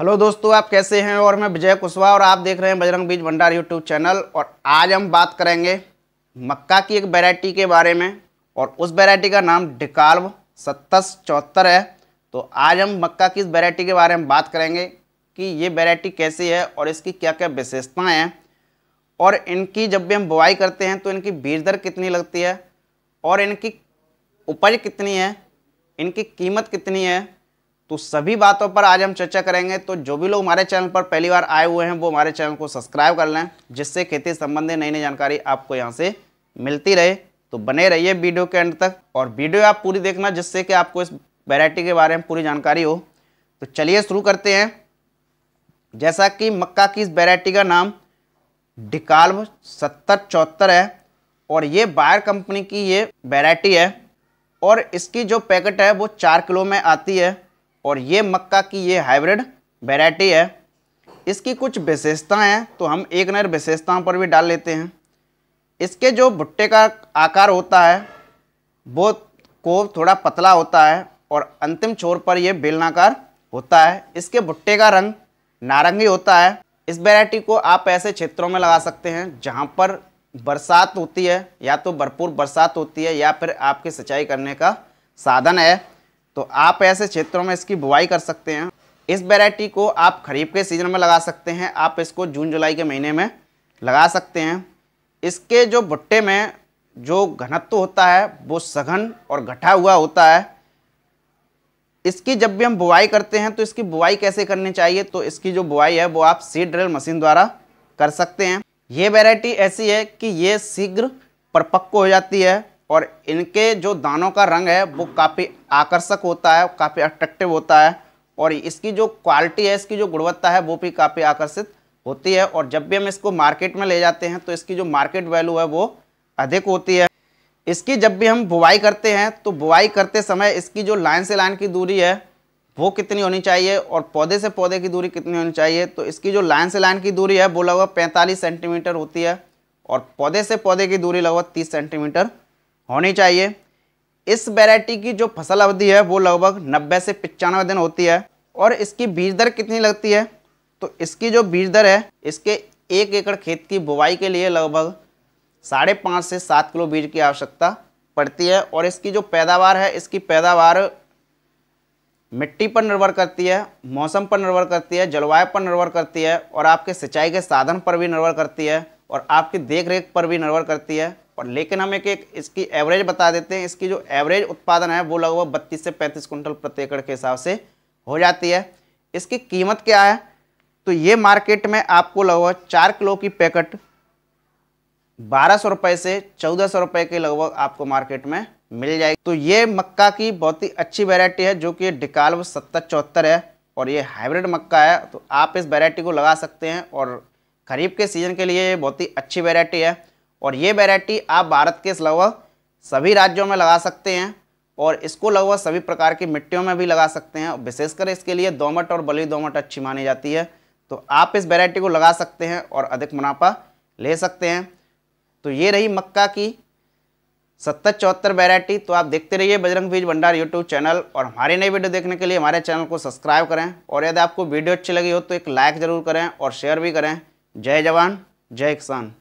hello दोस्तों आप कैसे हैं और मैं विजय कुशवाहा और आप देख रहे हैं बजरंग बीज भंडार यूट्यूब चैनल और आज हम बात करेंगे मक्का की एक वैरायटी के बारे में और उस वैरायटी का नाम डिकाल्व सत्तस चौहत्तर है तो आज हम मक्का की इस वैरायटी के बारे में बात करेंगे कि ये वैरायटी कैसी है और इसकी क्या क्या विशेषताएँ हैं और इनकी जब भी हम बुआई करते हैं तो इनकी बीज दर कितनी लगती है और इनकी उपज कितनी है इनकी कीमत कितनी है तो सभी बातों पर आज हम चर्चा करेंगे तो जो भी लोग हमारे चैनल पर पहली बार आए हुए हैं वो हमारे चैनल को सब्सक्राइब कर लें जिससे खेती संबंधी नई नई जानकारी आपको यहाँ से मिलती रहे तो बने रहिए वीडियो के एंड तक और वीडियो आप पूरी देखना जिससे कि आपको इस वैरायटी के बारे में पूरी जानकारी हो तो चलिए शुरू करते हैं जैसा कि मक्का की इस वैरायटी का नाम डिकाल्व सत्तर चौहत्तर है और ये बायर कंपनी की ये वेराइटी है और इसकी जो पैकेट है वो चार किलो में आती है और ये मक्का की ये हाइब्रिड वेराइटी है इसकी कुछ विशेषताएं हैं तो हम एक नर विशेषताओं पर भी डाल लेते हैं इसके जो भुट्टे का आकार होता है वो को थोड़ा पतला होता है और अंतिम छोर पर यह बेलनाकार होता है इसके भुट्टे का रंग नारंगी होता है इस वैरायटी को आप ऐसे क्षेत्रों में लगा सकते हैं जहाँ पर बरसात होती है या तो भरपूर बरसात होती है या फिर आपके सिंचाई करने का साधन है तो आप ऐसे क्षेत्रों में इसकी बुआई कर सकते हैं इस वेराइटी को आप खरीफ के सीज़न में लगा सकते हैं आप इसको जून जुलाई के महीने में लगा सकते हैं इसके जो भुट्टे में जो घनत्व होता है वो सघन और घटा हुआ होता है इसकी जब भी हम बुआई करते हैं तो इसकी बुआई कैसे करनी चाहिए तो इसकी जो बुआई है वो आप सीड ड्रिल मशीन द्वारा कर सकते हैं ये वैरायटी ऐसी है कि ये शीघ्र परपक्व हो जाती है और इनके जो दानों का रंग है वो काफ़ी आकर्षक होता है काफ़ी अट्रैक्टिव होता है और इसकी जो क्वालिटी है इसकी जो गुणवत्ता है वो भी काफ़ी आकर्षित होती है और जब भी हम इसको मार्केट में ले जाते हैं तो इसकी जो मार्केट वैल्यू है वो अधिक होती है इसकी जब भी हम बुवाई करते हैं तो बुवाई करते समय इसकी जो लाइन से लाइन की दूरी है वो कितनी होनी चाहिए और पौधे से पौधे की दूरी कितनी होनी चाहिए तो इसकी जो लाइन से लाइन की दूरी है वो लगभग पैंतालीस सेंटीमीटर होती है और पौधे से पौधे की दूरी लगभग तीस सेंटीमीटर होनी चाहिए इस वैरायटी की जो फसल अवधि है वो लगभग 90 से पचानवे दिन होती है और इसकी बीज दर कितनी लगती है तो इसकी जो बीज दर है इसके एक एकड़ खेत की बुवाई के लिए लगभग साढ़े पाँच से सात किलो बीज की आवश्यकता पड़ती है और इसकी जो पैदावार है इसकी पैदावार मिट्टी पर निर्भर करती है मौसम पर निर्भर करती है जलवायु पर निर्भर करती है और आपके सिंचाई के साधन पर भी निर्भर करती है और आपकी देखरेख पर भी निर्भर करती है और लेकिन हम एक एक इसकी एवरेज बता देते हैं इसकी जो एवरेज उत्पादन है वो लगभग बत्तीस से पैंतीस कुंटल प्रति एकड़ के हिसाब से हो जाती है इसकी कीमत क्या है तो ये मार्केट में आपको लगभग चार किलो की पैकेट बारह सौ रुपये से चौदह सौ रुपये के लगभग आपको मार्केट में मिल जाएगी तो ये मक्का की बहुत ही अच्छी वेरायटी है जो कि डिकाल्व सत्तर चौहत्तर है और ये हाइब्रिड मक्का है तो आप इस वेरायटी को लगा सकते हैं और खरीफ के सीज़न के लिए बहुत ही अच्छी वेरायटी है और ये वेराइटी आप भारत के लगभग सभी राज्यों में लगा सकते हैं और इसको लगभग सभी प्रकार की मिट्टियों में भी लगा सकते हैं विशेषकर इसके लिए दोमट और बली दोमट अच्छी मानी जाती है तो आप इस वेराइटी को लगा सकते हैं और अधिक मुनाफा ले सकते हैं तो ये रही मक्का की सत्तर चौहत्तर वेराइटी तो आप देखते रहिए बजरंग बीज भंडार यूट्यूब चैनल और हमारे नई वीडियो देखने के लिए हमारे चैनल को सब्सक्राइब करें और यदि आपको वीडियो अच्छी लगी हो तो एक लाइक ज़रूर करें और शेयर भी करें जय जवान जय किसान